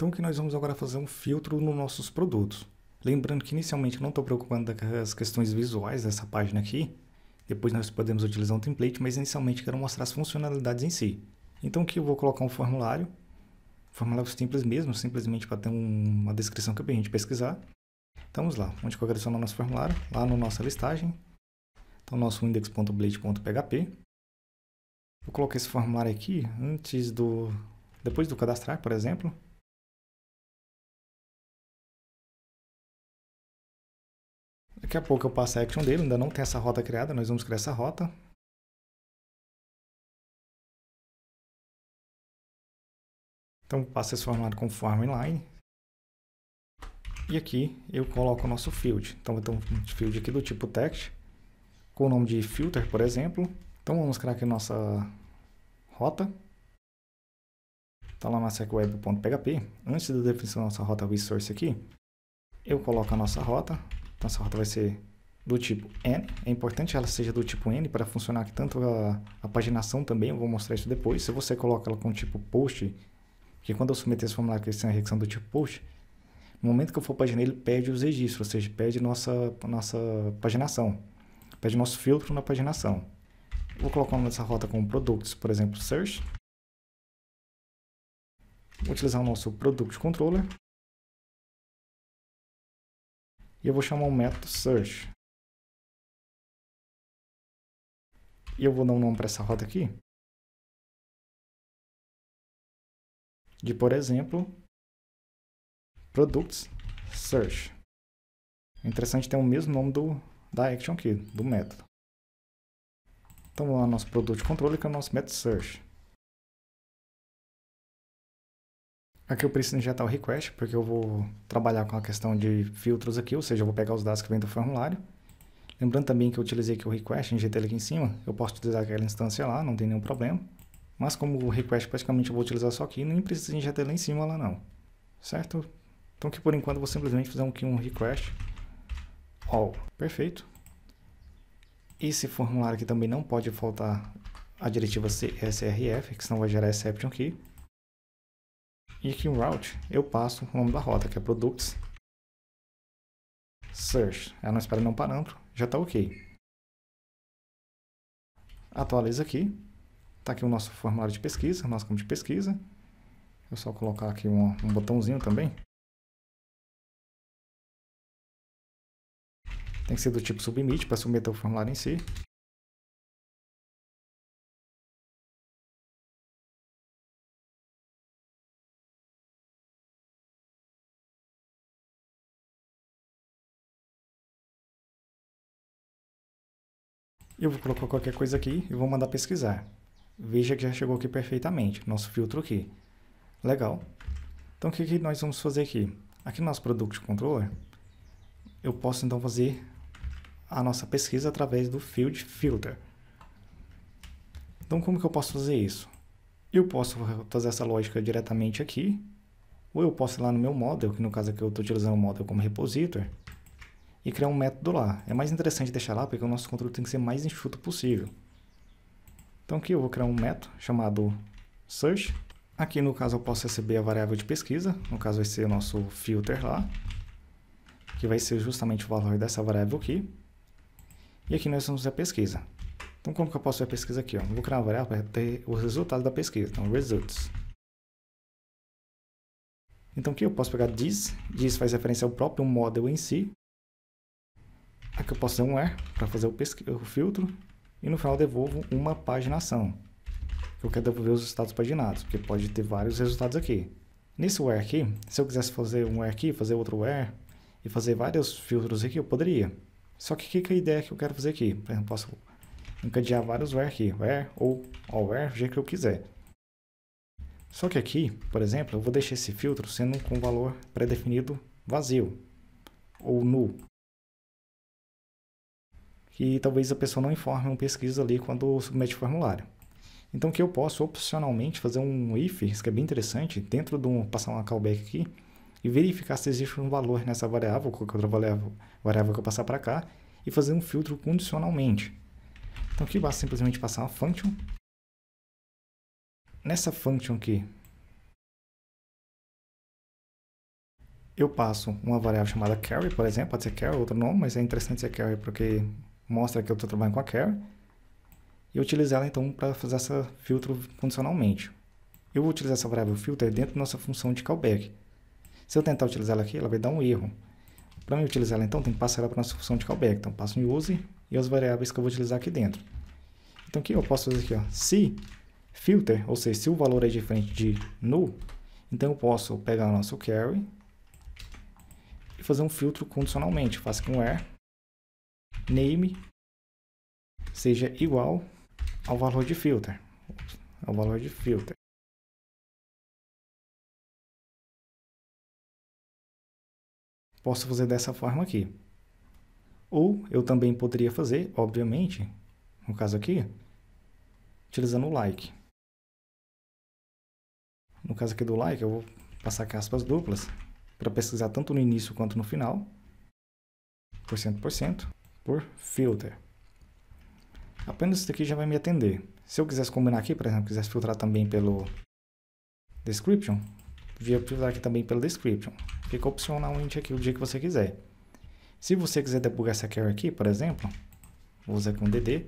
Então que nós vamos agora fazer é um filtro nos nossos produtos. Lembrando que inicialmente eu não estou preocupando com as questões visuais dessa página aqui. Depois nós podemos utilizar um template, mas inicialmente quero mostrar as funcionalidades em si. Então aqui eu vou colocar um formulário. Formulário é simples mesmo, simplesmente para ter uma descrição que é a gente pesquisar. Então vamos lá, onde que eu quero adicionar nosso formulário? Lá na no nossa listagem. Então nosso index.blade.php. Vou colocar esse formulário aqui antes do... Depois do cadastrar, por exemplo. Daqui a pouco eu passo a action dele, ainda não tem essa rota criada, nós vamos criar essa rota. Então passa esse é formato conforme inline. E aqui eu coloco o nosso field. Então eu tenho um field aqui do tipo text, com o nome de filter, por exemplo. Então vamos criar aqui nossa rota. Está lá na secweb.php. Antes da definição da nossa rota resource aqui, eu coloco a nossa rota, então essa rota vai ser do tipo N. É importante ela seja do tipo N para funcionar aqui tanto a, a paginação também, eu vou mostrar isso depois. Se você coloca ela com tipo post, que quando eu submeter esse formulário que tem é a requisição do tipo post, no momento que eu for paginar ele pede os registros, ou seja, pede nossa, nossa paginação, pede nosso filtro na paginação. Vou colocar nossa rota com produtos, por exemplo, search. Vou utilizar o nosso product controller e eu vou chamar um método search. E eu vou dar um nome para essa rota aqui. De, por exemplo, products search. É interessante ter o mesmo nome do, da action aqui, do método. Então vamos lá no nosso produto de controle, que é o nosso método search. Aqui é eu preciso injetar o request, porque eu vou trabalhar com a questão de filtros aqui, ou seja, eu vou pegar os dados que vêm do formulário. Lembrando também que eu utilizei aqui o request, injetei ele aqui em cima, eu posso utilizar aquela instância lá, não tem nenhum problema. Mas como o request praticamente eu vou utilizar só aqui, nem precisa injetar ele em cima lá não, certo? Então aqui por enquanto eu vou simplesmente fazer aqui um request all, perfeito. Esse formulário aqui também não pode faltar a diretiva CSRF, que senão vai gerar exception aqui. E aqui em route eu passo o nome da rota, que é products. Search, ela não espera nenhum parâmetro, já está ok. Atualiza aqui, está aqui o nosso formulário de pesquisa, nosso campo de pesquisa. Eu é só colocar aqui um, um botãozinho também. Tem que ser do tipo submit para submeter o formulário em si. Eu vou colocar qualquer coisa aqui e vou mandar pesquisar. Veja que já chegou aqui perfeitamente, nosso filtro aqui. Legal. Então, o que, que nós vamos fazer aqui? Aqui no nosso Product Controller, eu posso então fazer a nossa pesquisa através do Field Filter. Então, como que eu posso fazer isso? Eu posso fazer essa lógica diretamente aqui, ou eu posso ir lá no meu model, que no caso aqui eu estou utilizando o model como repositor, e criar um método lá. É mais interessante deixar lá porque o nosso controle tem que ser mais enxuto possível. Então aqui eu vou criar um método chamado search. Aqui no caso eu posso receber a variável de pesquisa, no caso vai ser o nosso filter lá, que vai ser justamente o valor dessa variável aqui. E aqui nós vamos a pesquisa. Então como que eu posso ver a pesquisa aqui? Ó? Vou criar uma variável para ter o resultado da pesquisa, então results. Então aqui eu posso pegar this, this faz referência ao próprio model em si, Aqui é eu posso dar um where é, para fazer o, o filtro e no final devolvo uma paginação. Eu quero devolver os resultados paginados, porque pode ter vários resultados aqui. Nesse where aqui, se eu quisesse fazer um where aqui, fazer outro where e fazer vários filtros aqui, eu poderia. Só que o que é a ideia que eu quero fazer aqui? Por exemplo, posso encadear vários where aqui, where ou all where, do jeito que eu quiser. Só que aqui, por exemplo, eu vou deixar esse filtro sendo com valor pré-definido vazio ou null que talvez a pessoa não informe uma pesquisa ali quando submete o formulário. Então, que eu posso opcionalmente fazer um if, isso que é bem interessante, dentro de um, passar uma callback aqui, e verificar se existe um valor nessa variável, qualquer outra variável, variável que eu passar para cá, e fazer um filtro condicionalmente. Então, aqui basta simplesmente passar uma function. Nessa function aqui, eu passo uma variável chamada carry, por exemplo, pode ser carry, outro nome, mas é interessante ser carry porque mostra que eu estou trabalhando com a Care e utilizar ela então para fazer esse filtro condicionalmente. Eu vou utilizar essa variável filter dentro da nossa função de callback. Se eu tentar utilizar ela aqui, ela vai dar um erro. Para me utilizar ela então, tem que passar ela para a nossa função de callback. Então, passo em use e as variáveis que eu vou utilizar aqui dentro. Então, o que eu posso fazer aqui? Ó? Se filter, ou seja, se o valor é diferente de null, então eu posso pegar o nosso carry e fazer um filtro condicionalmente. Faço com where name seja igual ao valor de filter, ao valor de filter. Posso fazer dessa forma aqui. Ou eu também poderia fazer, obviamente, no caso aqui, utilizando o like. No caso aqui do like, eu vou passar aqui aspas duplas para pesquisar tanto no início quanto no final, por cento por cento por filter. Apenas isso daqui já vai me atender. Se eu quisesse combinar aqui, por exemplo, quisesse filtrar também pelo description, via filtrar aqui também pelo description. Fica opcionalmente aqui o dia que você quiser. Se você quiser debugar essa carry aqui, por exemplo, vou usar aqui um DD,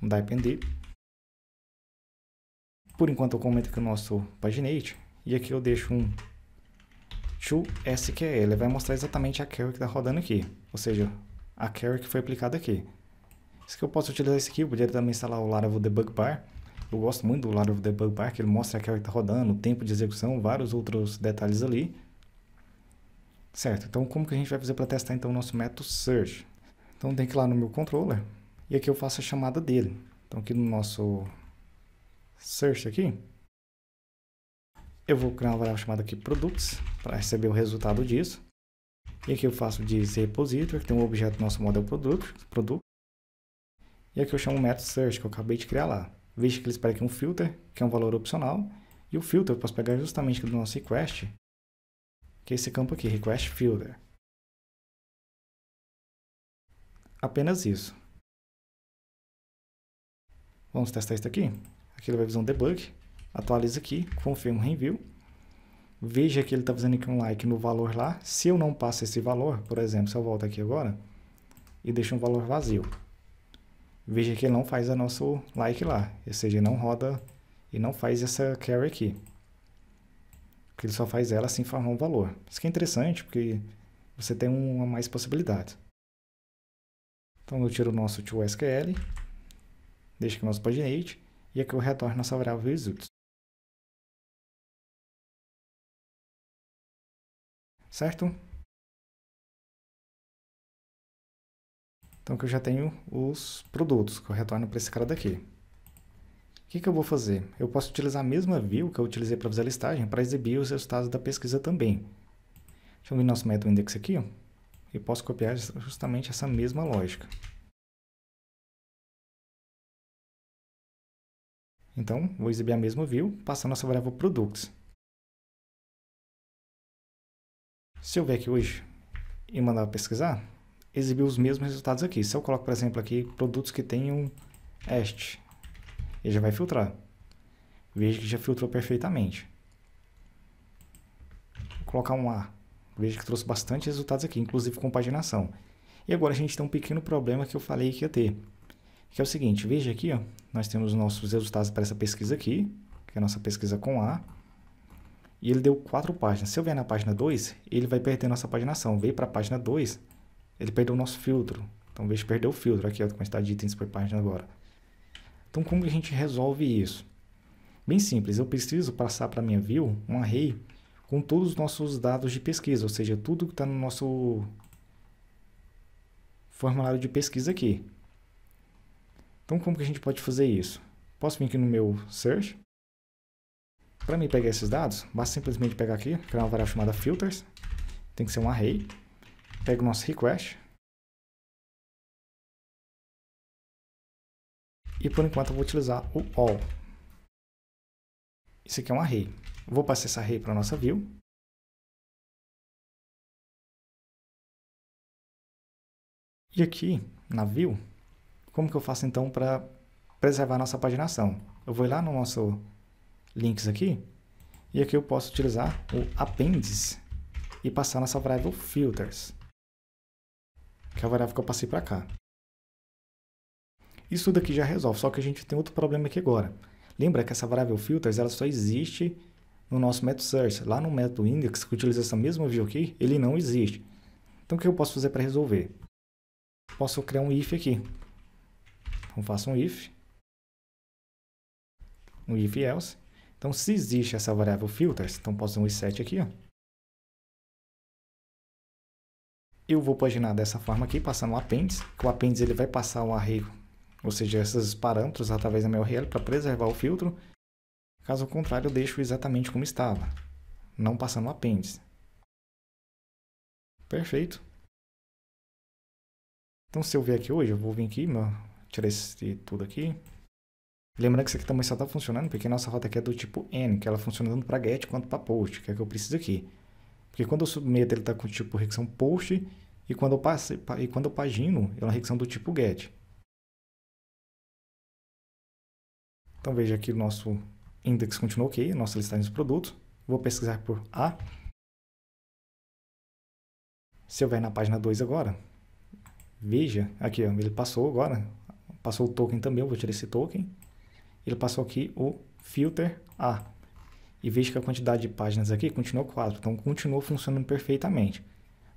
um depender. Por enquanto eu comento aqui o nosso paginate e aqui eu deixo um to SQL, ele vai mostrar exatamente a carry que está rodando aqui, ou seja, a carry que foi aplicada aqui. Isso que eu posso utilizar isso aqui, eu poderia também instalar o Laravel Debug Bar. Eu gosto muito do Laravel Debug Bar, que ele mostra a carry que está rodando, o tempo de execução, vários outros detalhes ali. Certo, então como que a gente vai fazer para testar então o nosso método search? Então tem que ir lá no meu controller e aqui eu faço a chamada dele. Então aqui no nosso search aqui, eu vou criar uma variável chamada aqui products para receber o resultado disso. E aqui eu faço de Z repository, que tem um objeto nosso model product, product. E aqui eu chamo o método search, que eu acabei de criar lá. Veja que ele espera aqui um filter, que é um valor opcional. E o filter eu posso pegar justamente do nosso request, que é esse campo aqui, request filter. Apenas isso. Vamos testar isso aqui. Aqui ele vai visão um debug. Atualiza aqui, confirma o review veja que ele está fazendo aqui um like no valor lá. Se eu não passo esse valor, por exemplo, se eu volto aqui agora e deixo um valor vazio, veja que ele não faz o nosso like lá, ou seja, não roda e não faz essa carry aqui. Porque ele só faz ela sem formar um valor. Isso que é interessante, porque você tem uma mais possibilidade. Então eu tiro o nosso TOSQL, SQL, deixo aqui o nosso paginate, e aqui eu retorno nossa variável result. certo? Então que eu já tenho os produtos que eu retorno para esse cara daqui. O que, que eu vou fazer? Eu posso utilizar a mesma view que eu utilizei para fazer a listagem para exibir os resultados da pesquisa também. Deixa eu vir nosso método index aqui ó, e posso copiar justamente essa mesma lógica. Então, vou exibir a mesma view passando essa variável products. Se eu ver aqui hoje e mandar pesquisar, exibir os mesmos resultados aqui. Se eu coloco, por exemplo, aqui produtos que tenham este, ele já vai filtrar. Veja que já filtrou perfeitamente. Vou colocar um A. Veja que trouxe bastante resultados aqui, inclusive com paginação. E agora a gente tem um pequeno problema que eu falei que ia ter. Que é o seguinte, veja aqui, ó, nós temos nossos resultados para essa pesquisa aqui, que é a nossa pesquisa com A. E ele deu quatro páginas. Se eu vier na página 2, ele vai perder nossa paginação. Veio para a página 2, ele perdeu o nosso filtro. Então, veja, perdeu o filtro aqui, a quantidade de itens por página agora. Então, como a gente resolve isso? Bem simples, eu preciso passar para minha view um array com todos os nossos dados de pesquisa, ou seja, tudo que está no nosso formulário de pesquisa aqui. Então, como que a gente pode fazer isso? Posso vir aqui no meu search, para mim pegar esses dados, basta simplesmente pegar aqui, criar uma variável chamada filters, tem que ser um array, pega o nosso request, e por enquanto eu vou utilizar o all. Isso aqui é um array. vou passar esse array para a nossa view, E aqui, na view, como que eu faço então para preservar nossa paginação? Eu vou lá no nosso links aqui. E aqui eu posso utilizar o apêndice e passar nessa variável filters, que é a variável que eu passei para cá. Isso tudo aqui já resolve, só que a gente tem outro problema aqui agora. Lembra que essa variável filters ela só existe no nosso método search. Lá no método index, que utiliza essa mesma view aqui, ele não existe. Então o que eu posso fazer para resolver? Posso criar um if aqui. Então faço um if, um if else, então, se existe essa variável filters, então posso dar um set aqui, ó. Eu vou paginar dessa forma aqui, passando o appends, que o appends ele vai passar o array, ou seja, esses parâmetros através da minha URL para preservar o filtro. Caso contrário, eu deixo exatamente como estava, não passando o appends. Perfeito. Então, se eu vier aqui hoje, eu vou vir aqui, tirar esse tudo aqui, Lembrando que isso aqui também só está funcionando porque a nossa rota aqui é do tipo N, que ela funciona tanto para get quanto para post, que é o que eu preciso aqui. Porque quando eu submeto, ele está com o tipo requisição post, e quando eu, passe, e quando eu pagino, ela é uma requisição do tipo get. Então veja aqui o nosso index continua ok, nossa listagem de produtos. Vou pesquisar por A. Se eu vier na página 2 agora, veja, aqui ó, ele passou agora, passou o token também, eu vou tirar esse token ele passou aqui o filter A. E veja que a quantidade de páginas aqui continuou 4, então continuou funcionando perfeitamente.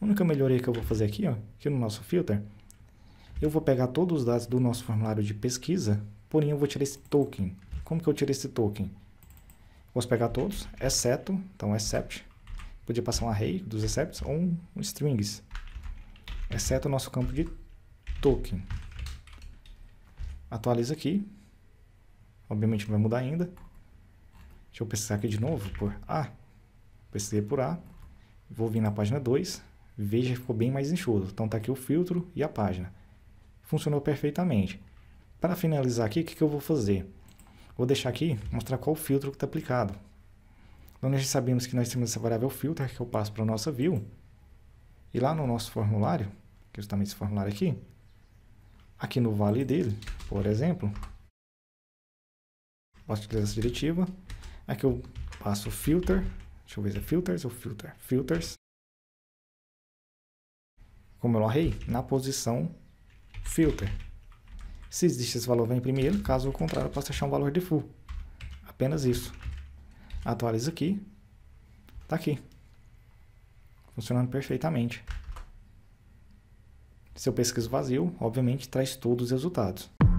A única melhoria que eu vou fazer aqui, ó, aqui no nosso filter, eu vou pegar todos os dados do nosso formulário de pesquisa, porém eu vou tirar esse token. Como que eu tiro esse token? Posso pegar todos, exceto, é então except, é podia passar um array dos excepts ou um, um strings, exceto é o nosso campo de token. Atualiza aqui, Obviamente não vai mudar ainda. Deixa eu pesquisar aqui de novo por A. Pesquisei por A. Vou vir na página 2. Veja que ficou bem mais enxuto. Então tá aqui o filtro e a página. Funcionou perfeitamente. Para finalizar aqui, o que, que eu vou fazer? Vou deixar aqui, mostrar qual filtro que está aplicado. Então, nós sabemos que nós temos essa variável filter que eu passo para a nossa view. E lá no nosso formulário, que é justamente esse formulário aqui, aqui no vale dele, por exemplo, posso utilizar essa diretiva. Aqui eu passo filter, deixa eu ver se é filters ou filter, filters. Como eu arrei, na posição filter. Se existe esse valor, vem primeiro, caso o contrário, eu posso deixar um valor de full. Apenas isso. Atualizo aqui, tá aqui. Funcionando perfeitamente. Se eu pesquiso vazio, obviamente traz todos os resultados.